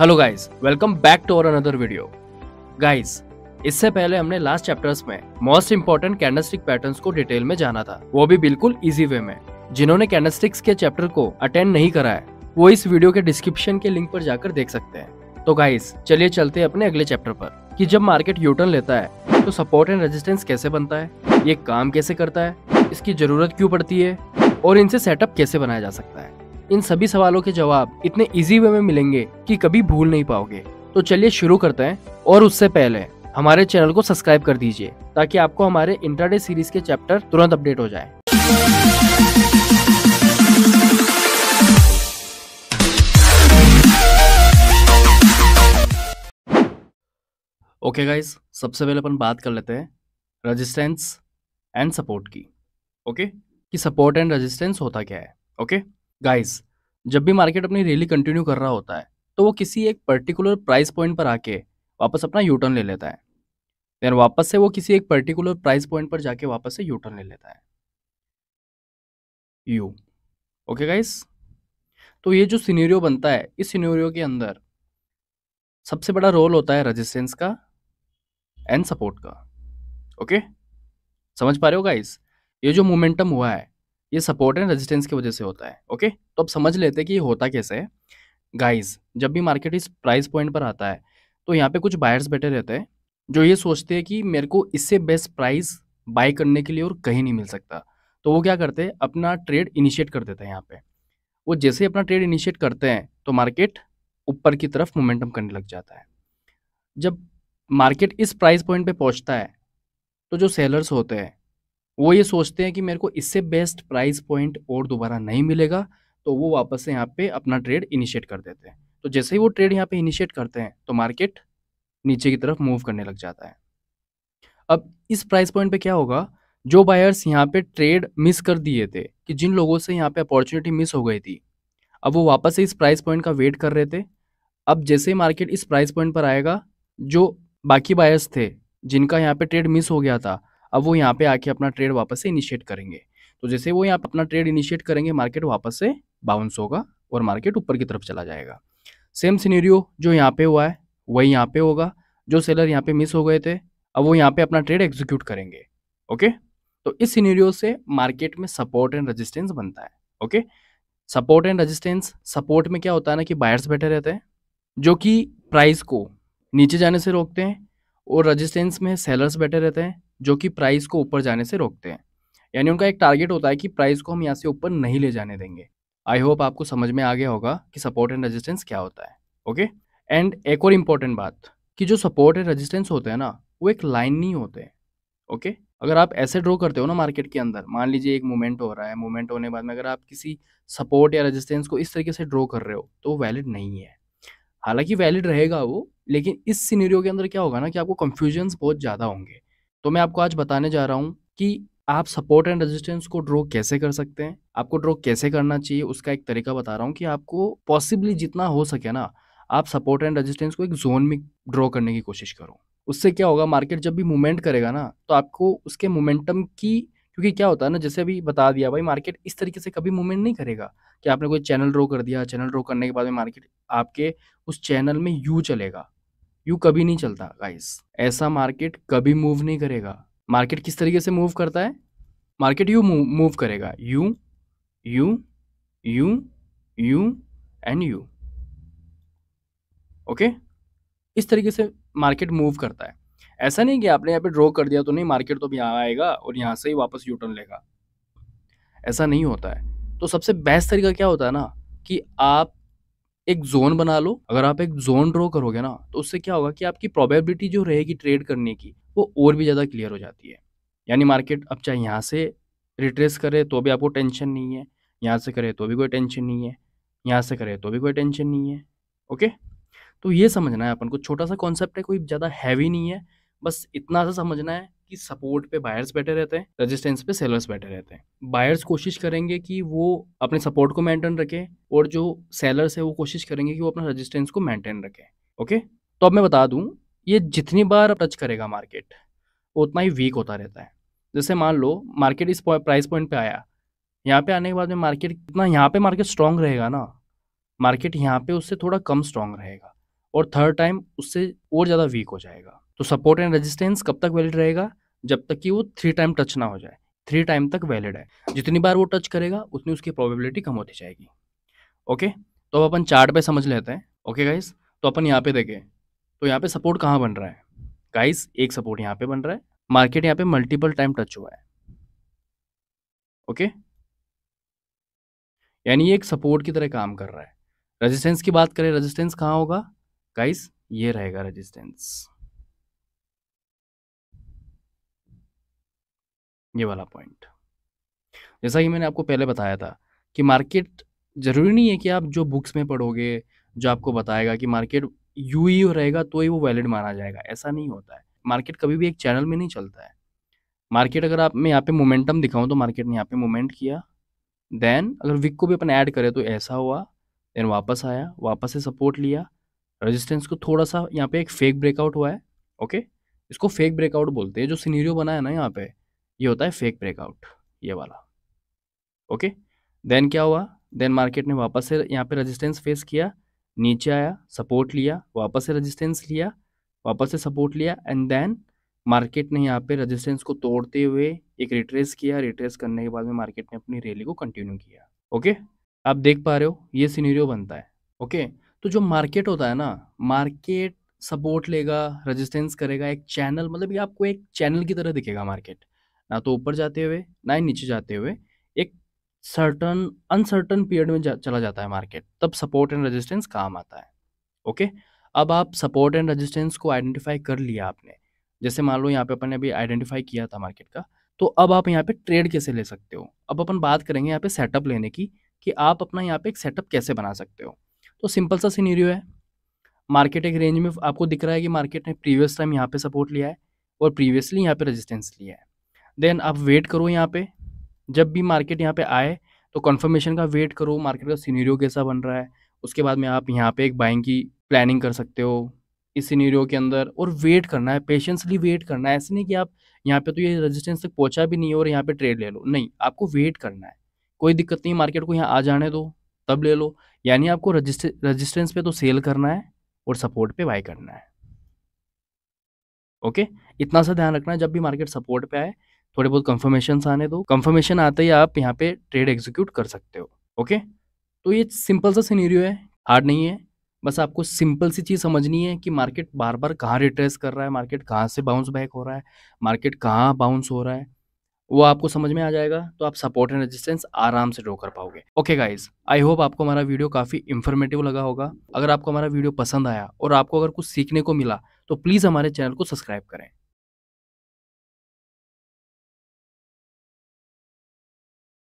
Hello guys welcome back to और another video guys इससे पहले हमने लास्ट चैप्टर्स में मोस्ट इम्पोर्टेंट कैंडलस्टिक पैटर्न्स को डिटेल में जाना था वो भी बिल्कुल इजी वे में जिन्होंने कैंडलस्टिक्स के चैप्टर को अटेंड नहीं करा है वो इस वीडियो के डिस्क्रिप्शन के लिंक पर जाकर देख सकते हैं तो गाइस चलिए चलते हैं अपने अगले चैप्टर पर कि जब मार्केट यूटर्न लेता है तो सपोर्ट एंड रेजिस्टेंस कैसे बनता है ये काम कैसे करता है इसकी जरूरत क्यों पड़ती है और इनसे सेटअप कैसे बनाया जा सकता है इन सभी सवालों के जवाब इतने इजी वे में मिलेंगे कि कभी भूल नहीं पाओगे तो चलिए शुरू करते हैं और उससे पहले हमारे चैनल को सब्सक्राइब कर दीजिए ताकि आपको हमारे इंटरडे सीरीज के चैप्टर तुरंत अपडेट हो जाए ओके okay गाइस सबसे पहले अपन बात कर लेते हैं रेजिस्टेंस एंड सपोर्ट की ओके okay? कि सपोर्ट एंड रेजिस्टेंस होता क्या है ओके okay? गाइस जब भी मार्केट अपनी रैली कंटिन्यू कर रहा होता है तो वो किसी एक पर्टिकुलर प्राइस पॉइंट पर आके वापस अपना यूटर्न ले लेता है देन वापस से वो किसी एक पर्टिकुलर प्राइस पॉइंट पर जाके वापस से यूटर्न ले लेता है यू ओके गाइस तो ये जो सिनेरियो बनता है इस सिनेरियो के अंदर सबसे बड़ा रोल होता है रेजिस्टेंस का एंड सपोर्ट का ओके समझ पा रहे हो गाइस ये जो मोमेंटम हुआ है ये सपोर्ट एंड रेजिस्टेंस की वजह से होता है ओके तो अब समझ लेते हैं कि ये होता कैसे है गाइज जब भी मार्केट इस प्राइस पॉइंट पर आता है तो यहाँ पे कुछ बायर्स बैठे रहते हैं जो ये सोचते हैं कि मेरे को इससे बेस्ट प्राइस बाय करने के लिए और कहीं नहीं मिल सकता तो वो क्या करते हैं अपना ट्रेड इनिशिएट कर देते हैं यहाँ पे वो जैसे ही अपना ट्रेड इनिशिएट करते हैं तो मार्केट ऊपर की तरफ मोमेंटम करने लग जाता है जब मार्केट इस प्राइस पॉइंट पे पहुँचता है तो जो सेलर्स होते हैं वो ये सोचते हैं कि मेरे को इससे बेस्ट प्राइस पॉइंट और दोबारा नहीं मिलेगा तो वो वापस से यहाँ पे अपना ट्रेड इनिशिएट कर देते हैं तो जैसे ही वो ट्रेड यहाँ पे इनिशिएट करते हैं तो मार्केट नीचे की तरफ मूव करने लग जाता है अब इस प्राइस पॉइंट पे क्या होगा जो बायर्स यहाँ पे ट्रेड मिस कर दिए थे कि जिन लोगों से यहाँ पे अपॉर्चुनिटी मिस हो गई थी अब वो वापस से इस प्राइस पॉइंट का वेट कर रहे थे अब जैसे ही मार्केट इस प्राइस पॉइंट पर आएगा जो बाकी बायर्स थे जिनका यहाँ पे ट्रेड मिस हो गया था अब वो यहाँ पे आके अपना ट्रेड वापस से इनिशिएट करेंगे तो जैसे वो यहाँ अपना ट्रेड इनिशिएट करेंगे मार्केट वापस से बाउंस होगा और मार्केट ऊपर की तरफ चला जाएगा सेम सीनेरियो जो यहाँ पे हुआ है वही यहाँ पे होगा जो सेलर यहाँ पे मिस हो गए थे अब वो यहाँ पे अपना ट्रेड एग्जीक्यूट करेंगे ओके तो इस सीनेरियो से मार्केट में सपोर्ट एंड रजिस्टेंस बनता है okay support and resistance support में क्या होता है ना कि बायर्स बैठे रहते हैं जो कि प्राइस को नीचे जाने से रोकते हैं और रजिस्टेंस में सेलर्स बैठे रहते हैं जो कि प्राइस को ऊपर जाने से रोकते हैं यानी उनका एक टारगेट होता है कि प्राइस को हम यहाँ से ऊपर नहीं ले जाने देंगे आई होप आपको समझ में आ गया होगा कि सपोर्ट एंड रेजिस्टेंस क्या होता है ओके एंड एक और इम्पॉर्टेंट बात कि जो सपोर्ट एंड रेजिस्टेंस होते हैं ना वो एक लाइन नहीं होते हैं ओके okay? अगर आप ऐसे ड्रॉ करते हो ना मार्केट के अंदर मान लीजिए एक मूवमेंट हो रहा है मूवमेंट होने के बाद में अगर आप किसी सपोर्ट या रेजिस्टेंस को इस तरीके से ड्रॉ कर रहे हो तो वैलिड नहीं है हालांकि वैलिड रहेगा वो लेकिन इस सीनेरियो के अंदर क्या होगा ना कि आपको कन्फ्यूजन्स बहुत ज़्यादा होंगे तो मैं आपको आज बताने जा रहा हूँ कि आप सपोर्ट एंड रेजिस्टेंस को ड्रॉ कैसे कर सकते हैं आपको ड्रॉ कैसे करना चाहिए उसका एक तरीका बता रहा हूँ कि आपको पॉसिबली जितना हो सके ना आप सपोर्ट एंड रेजिस्टेंस को एक जोन में ड्रॉ करने की कोशिश करो उससे क्या होगा मार्केट जब भी मूवमेंट करेगा ना तो आपको उसके मोमेंटम की क्योंकि क्या होता है ना जैसे अभी बता दिया भाई मार्केट इस तरीके से कभी मूवमेंट नहीं करेगा कि आपने कोई चैनल ड्रॉ कर दिया चैनल ड्रॉ करने के बाद में मार्केट आपके उस चैनल में यू चलेगा यू कभी नहीं चलता गाइस ऐसा मार्केट कभी मूव नहीं करेगा मार्केट किस तरीके से मूव करता है मार्केट यू मूव करेगा U U U U and U okay इस तरीके से मार्केट मूव करता है ऐसा नहीं कि आपने यहाँ पे ड्रॉ कर दिया तो नहीं मार्केट तो अब यहाँ आएगा और यहाँ से ही वापस यू टर्न लेगा ऐसा नहीं होता है तो सबसे बेस्ट तरीका क्या होता है ना कि आप एक जोन बना लो अगर आप एक जोन ड्रॉ करोगे ना तो उससे क्या होगा कि आपकी प्रोबेबिलिटी जो रहेगी ट्रेड करने की वो और भी ज़्यादा क्लियर हो जाती है यानी मार्केट अब चाहे यहाँ से रिट्रेस करे तो भी आपको टेंशन नहीं है यहाँ से करे तो भी कोई टेंशन नहीं है यहाँ से करे तो भी कोई टेंशन नहीं है ओके तो ये समझना है अपन को छोटा सा कॉन्सेप्ट है कोई ज़्यादा हैवी नहीं है बस इतना सा समझना है कि सपोर्ट पे बायर्स बैठे रहते हैं रेजिस्टेंस पे सेलर्स बैठे रहते हैं बायर्स कोशिश करेंगे कि वो अपने सपोर्ट को मेंटेन रखें और जो सेलर्स है वो कोशिश करेंगे कि वो अपना रेजिस्टेंस को मेंटेन रखें ओके तो अब मैं बता दूँ ये जितनी बार टच करेगा मार्केट उतना ही वीक होता रहता है जैसे मान लो मार्केट इस प्राइस पॉइंट पे आया यहाँ पे आने के बाद में मार्केट कितना यहाँ पे मार्केट स्ट्रांग रहेगा ना मार्केट यहाँ पे उससे थोड़ा कम स्ट्रांग रहेगा और थर्ड टाइम उससे और ज़्यादा वीक हो जाएगा तो सपोर्ट एंड रेजिस्टेंस कब तक वैलिड रहेगा जब तक कि वो थ्री टाइम टच ना हो जाए थ्री टाइम तक वैलिड है जितनी बार वो टच करेगा उतनी उसकी प्रोबेबिलिटी कम होती जाएगी ओके तो अब अपन चार्ट पे समझ लेते हैं ओके गाइस तो अपन यहाँ पे देखें तो यहाँ पे सपोर्ट कहाँ बन रहा है गाइस एक सपोर्ट यहाँ पे बन रहा है मार्केट यहाँ पे मल्टीपल टाइम टच हुआ है ओके यानी एक सपोर्ट की तरह काम कर रहा है रजिस्टेंस की बात करें रजिस्टेंस कहाँ होगा गाइस ये रहेगा रजिस्टेंस ये वाला पॉइंट जैसा कि मैंने आपको पहले बताया था कि मार्केट ज़रूरी नहीं है कि आप जो बुक्स में पढ़ोगे जो आपको बताएगा कि मार्केट यू ही रहेगा तो ही वो वैलिड माना जाएगा ऐसा नहीं होता है मार्केट कभी भी एक चैनल में नहीं चलता है मार्केट अगर आप मैं यहाँ पे मोमेंटम दिखाऊं तो मार्केट ने यहाँ पे मोमेंट किया देन अगर विक को भी अपन ऐड करें तो ऐसा हुआ देन वापस आया वापस से सपोर्ट लिया रेजिस्टेंस को थोड़ा सा यहाँ पे एक फेक ब्रेकआउट हुआ है ओके इसको फेक ब्रेकआउट बोलते हैं जो सीनीरियो बना है ना यहाँ पे ये होता है फेक ब्रेकआउट ये वाला ओके देन क्या हुआ देन मार्केट ने वापस से यहाँ पे रेजिस्टेंस फेस किया नीचे आया सपोर्ट लिया वापस से रेजिस्टेंस लिया वापस से सपोर्ट लिया एंड देन मार्केट ने यहाँ पे रेजिस्टेंस को तोड़ते हुए एक रिट्रेस किया रिट्रेस करने के बाद में मार्केट ने अपनी रैली को कंटिन्यू किया ओके आप देख पा रहे हो ये सीनियो बनता है ओके तो जो मार्केट होता है ना मार्केट सपोर्ट लेगा रेजिस्टेंस करेगा एक चैनल मतलब ये आपको एक चैनल की तरह दिखेगा मार्केट ना तो ऊपर जाते हुए ना ही नीचे जाते हुए एक सर्टन अनसर्टन पीरियड में जा, चला जाता है मार्केट तब सपोर्ट एंड रेजिस्टेंस काम आता है ओके अब आप सपोर्ट एंड रेजिस्टेंस को आइडेंटिफाई कर लिया आपने जैसे मान लो यहाँ पे अपन ने अभी आइडेंटिफाई किया था मार्केट का तो अब आप यहाँ पे ट्रेड कैसे ले सकते हो अब अपन बात करेंगे यहाँ पे सेटअप लेने की कि आप अपना यहाँ पे एक सेटअप कैसे बना सकते हो तो सिंपल सा सीनीरियो है मार्केट एक रेंज में आपको दिख रहा है कि मार्केट ने प्रीवियस टाइम यहाँ पे सपोर्ट लिया है और प्रीवियसली यहाँ पे रेजिस्टेंस लिया है देन आप वेट करो यहाँ पे जब भी मार्केट यहाँ पे आए तो कंफर्मेशन का वेट करो मार्केट का सीनीरियो कैसा बन रहा है उसके बाद में आप यहाँ पे एक बाइंग की प्लानिंग कर सकते हो इस सीनीरियो के अंदर और वेट करना है पेशेंसली वेट करना है ऐसे नहीं कि आप यहाँ पे तो ये रेजिस्टेंस तक पहुँचा भी नहीं और यहाँ पे ट्रेड ले लो नहीं आपको वेट करना है कोई दिक्कत नहीं मार्केट को यहाँ आ जाने दो तब ले लो यानी आपको रजिस्टेंस पे तो सेल करना है और सपोर्ट पे बाय करना है ओके इतना सा ध्यान रखना है जब भी मार्केट सपोर्ट पे आए थोड़े बहुत कंफर्मेशन आने दो कंफर्मेशन आते ही आप यहाँ पे ट्रेड एग्जीक्यूट कर सकते हो ओके तो ये सिंपल सा सीनेरियो है हार्ड नहीं है बस आपको सिंपल सी चीज़ समझनी है कि मार्केट बार बार कहाँ रिट्रेस कर रहा है मार्केट कहाँ से बाउंस बैक हो रहा है मार्केट कहाँ बाउंस हो रहा है वो आपको समझ में आ जाएगा तो आप सपोर्ट एंड रेजिस्टेंस आराम से ड्रो कर पाओगे ओके गाइज आई होप आपको हमारा वीडियो काफ़ी इन्फॉर्मेटिव लगा होगा अगर आपको हमारा वीडियो पसंद आया और आपको अगर कुछ सीखने को मिला तो प्लीज़ हमारे चैनल को सब्सक्राइब करें